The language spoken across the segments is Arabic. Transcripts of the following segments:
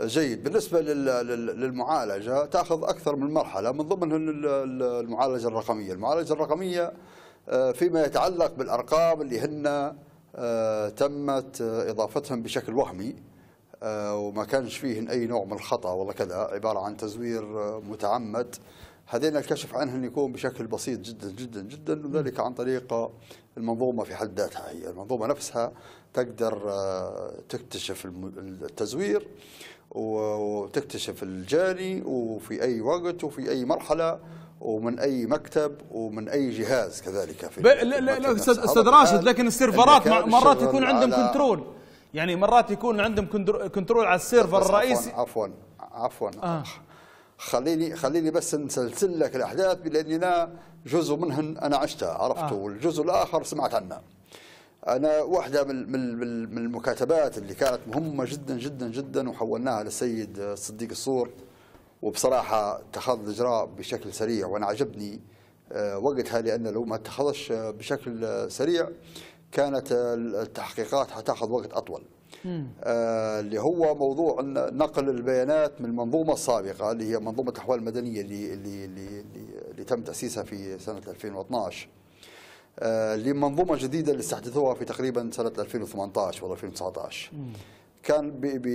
جيد بالنسبة للمعالجة تأخذ أكثر من مرحلة من ضمنها المعالجة الرقمية المعالجة الرقمية آه، فيما يتعلق بالأرقام اللي هن آه، تمت آه، إضافتهم بشكل وهمي وما كانش فيهن أي نوع من الخطأ ولا كذا عبارة عن تزوير متعمد هذين الكشف عنهم يكون بشكل بسيط جدا جدا جدا وذلك عن طريق المنظومة في حد ذاتها هي المنظومة نفسها تقدر آه، تكتشف التزوير وتكتشف الجاني وفي أي وقت وفي أي مرحلة ومن اي مكتب ومن اي جهاز كذلك في لا لا لا استاذ راشد لكن السيرفرات مرات يكون عندهم كنترول يعني مرات يكون عندهم كنترول على السيرفر الرئيسي عفوا عفوا, عفواً آه. خليني خليني بس نسلسل لك الاحداث لاننا جزء منهن انا عشتها عرفته آه. والجزء الاخر سمعت عنه. انا واحده من من المكاتبات اللي كانت مهمه جدا جدا جدا وحولناها للسيد صديق الصور وبصراحه اتخذ الاجراء بشكل سريع وانا عجبني آه، وقتها لان لو ما اتخذش بشكل سريع كانت التحقيقات حتاخذ وقت أطول آه، اللي هو موضوع نقل البيانات من المنظومة السابقة اللي هي منظومة الأحوال المدنية اللي, اللي, اللي, اللي تم تأسيسها في سنة 2012 آه، لمنظومة جديدة اللي استحدثوها في تقريبا سنة 2018 ولا 2019 كان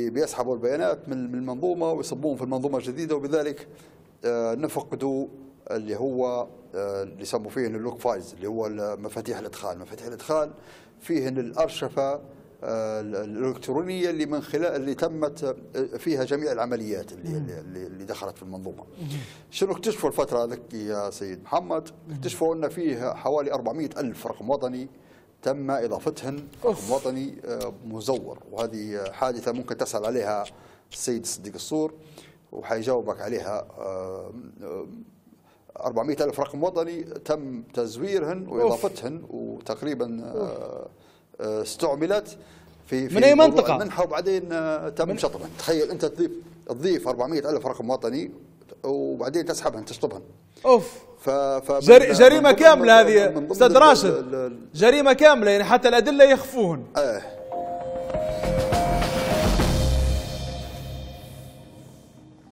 بيسحبوا البيانات من المنظومة ويصبوهم في المنظومة الجديدة وبذلك آه، نفقدوا اللي هو آه، اللي يسموا فيه اللوك فايز اللي هو مفاتيح الادخال مفاتيح الادخال فيهن الارشفه آه، الالكترونيه اللي من خلال اللي تمت آه، فيها جميع العمليات اللي اللي, اللي دخلت في المنظومه. شنو اكتشفوا الفتره هذيك يا سيد محمد؟ اكتشفوا ان فيه حوالي 400 الف رقم وطني تم اضافتهن رقم وطني مزور وهذه حادثه ممكن تسال عليها السيد صديق الصور وحيجاوبك عليها 400 ألف رقم وطني تم تزويرهن وإضافتهن وتقريبا آه، آه، استعملت في, في من أي منطقة؟ منحة وبعدين آه، تم من شطبهن تخيل أنت تضيف تضيف 400 ألف رقم وطني وبعدين تسحبهن تشطبهن اوف ف... جريمه كامله هذه استاذ راشد جريمه كامله يعني حتى الادله يخفون اه